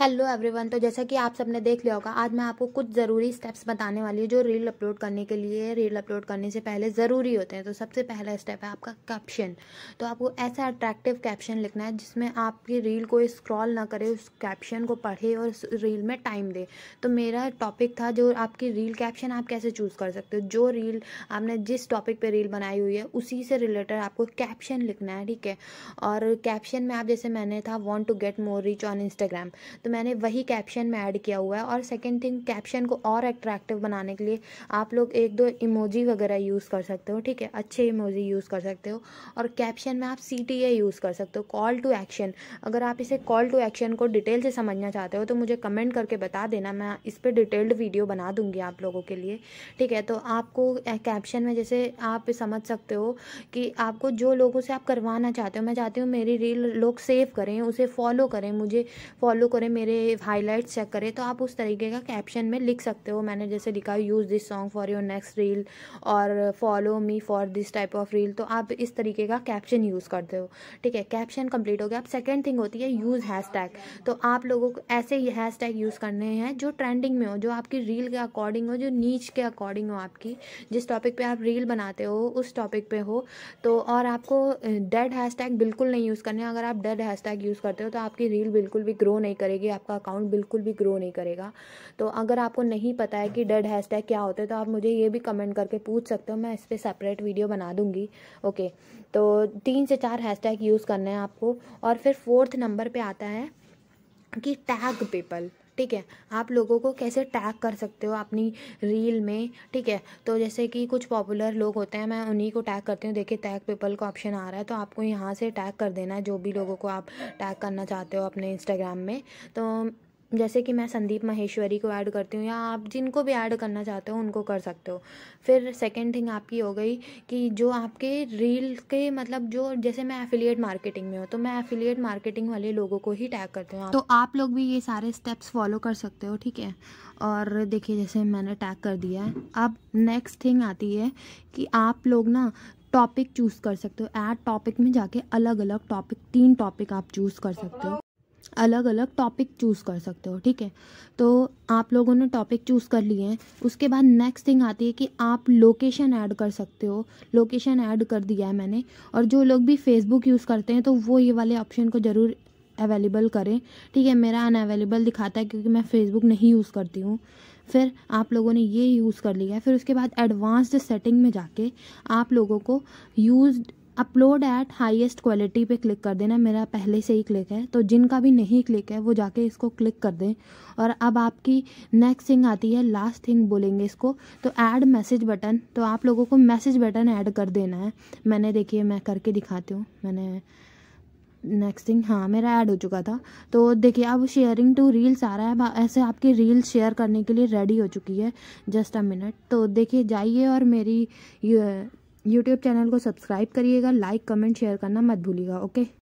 hello everyone तो जैसा कि आप सबने देख लिया होगा आज मैं आपको कुछ ज़रूरी स्टेप्स बताने वाली हूँ जो रील अपलोड करने के लिए रील अपलोड करने से पहले ज़रूरी होते हैं तो सबसे पहला स्टेप है आपका कैप्शन तो आपको ऐसा अट्रैक्टिव कैप्शन लिखना है जिसमें आपकी रील को स्क्रॉल ना करे उस कैप्शन को पढ़े और उस रील में टाइम दे तो मेरा टॉपिक था जो आपकी रील कैप्शन आप कैसे चूज़ कर सकते हो जो रील आपने जिस टॉपिक पर रील बनाई हुई है उसी से रिलेटेड आपको कैप्शन लिखना है ठीक है और कैप्शन में आप जैसे मैंने था want to get more reach on Instagram तो मैंने वही कैप्शन में ऐड किया हुआ है और सेकेंड थिंग कैप्शन को और अट्रैक्टिव बनाने के लिए आप लोग एक दो इमोजी वगैरह यूज़ कर सकते हो ठीक है अच्छे इमोजी यूज़ कर सकते हो और कैप्शन में आप सी टी ए यूज़ कर सकते हो कॉल टू एक्शन अगर आप इसे कॉल टू एक्शन को डिटेल से समझना चाहते हो तो मुझे कमेंट करके बता देना मैं इस पर डिटेल्ड वीडियो बना दूँगी आप लोगों के लिए ठीक है तो आपको कैप्शन में जैसे आप समझ सकते हो कि आपको जो लोगों से आप करवाना चाहते हो मैं चाहती हूँ मेरी रील लोग सेव करें उसे फॉलो करें मुझे फॉलो करें मेरे हाईलाइट्स चेक करें तो आप उस तरीके का कैप्शन में लिख सकते हो मैंने जैसे लिखा use this song for your next reel और follow me for this type of reel तो आप इस तरीके का कैप्शन यूज़ करते हो ठीक है कैप्शन कंप्लीट हो गया अब सेकेंड थिंग होती है यूज़ हैश टैग तो आप लोगों को ऐसे ही हैश टैग यूज़ करने हैं जो ट्रेंडिंग में हो जो आपकी रील के अकॉर्डिंग हो जो नीच के अकॉर्डिंग हो आपकी जिस टॉपिक पे आप रील बनाते हो उस टॉपिक पे हो तो और आपको डेड हैश टैग बिल्कुल नहीं यूज़ करने अगर आप डेड हैश टैग यूज़ करते हो तो आपकी रील बिल्कुल भी ग्रो नहीं करेगी कि आपका अकाउंट बिल्कुल भी ग्रो नहीं करेगा तो अगर आपको नहीं पता है कि डेड हैशटैग क्या होते हैं तो आप मुझे ये भी कमेंट करके पूछ सकते हो मैं इस पर सेपरेट वीडियो बना दूँगी ओके तो तीन से चार हैशटैग यूज़ करना है आपको और फिर फोर्थ नंबर पर आता है कि टैग पीपल ठीक है आप लोगों को कैसे टैग कर सकते हो अपनी रील में ठीक है तो जैसे कि कुछ पॉपुलर लोग होते हैं मैं उन्हीं को टैग करती हूँ देखिए टैग पीपल का ऑप्शन आ रहा है तो आपको यहाँ से टैग कर देना है जो भी लोगों को आप टैग करना चाहते हो अपने इंस्टाग्राम में तो जैसे कि मैं संदीप महेश्वरी को ऐड करती हूँ या आप जिनको भी ऐड करना चाहते हो उनको कर सकते हो फिर सेकेंड थिंग आपकी हो गई कि जो आपके रील के मतलब जो जैसे मैं एफिलिएट मार्केटिंग में हूँ तो मैं एफिलिएट मार्केटिंग वाले लोगों को ही टैग करती हूँ तो आप लोग भी ये सारे स्टेप्स फॉलो कर सकते हो ठीक है और देखिए जैसे मैंने टैग कर दिया है अब नेक्स्ट थिंग आती है कि आप लोग ना टॉपिक चूज़ कर सकते हो ऐड टॉपिक में जाके अलग अलग टॉपिक तीन टॉपिक आप चूज़ कर सकते हो अलग अलग टॉपिक चूज़ कर सकते हो ठीक है तो आप लोगों ने टॉपिक चूज़ कर लिए हैं उसके बाद नेक्स्ट थिंग आती है कि आप लोकेशन ऐड कर सकते हो लोकेशन ऐड कर दिया है मैंने और जो लोग भी फेसबुक यूज़ करते हैं तो वो ये वाले ऑप्शन को ज़रूर अवेलेबल करें ठीक है मेरा अनअवेलेबल दिखाता है क्योंकि मैं फ़ेसबुक नहीं यूज़ करती हूँ फिर आप लोगों ने ये यूज़ कर लिया है फिर उसके बाद एडवांस्ड सेटिंग में जाके आप लोगों को use upload at highest quality पे क्लिक कर देना मेरा पहले से ही क्लिक है तो जिनका भी नहीं क्लिक है वो जाके इसको क्लिक कर दें और अब आपकी नेक्स्ट थिंग आती है लास्ट थिंग बोलेंगे इसको तो ऐड मैसेज बटन तो आप लोगों को मैसेज बटन ऐड कर देना है मैंने देखिए मैं करके दिखाती हूँ मैंने नेक्स्ट थिंग हाँ मेरा ऐड हो चुका था तो देखिए अब शेयरिंग टू रील्स आ रहा है ऐसे आपकी रील्स शेयर करने के लिए रेडी हो चुकी है जस्ट अ मिनट तो देखिए जाइए और मेरी यूट्यूब चैनल को सब्सक्राइब करिएगा लाइक कमेंट शेयर करना मत भूलिएगा ओके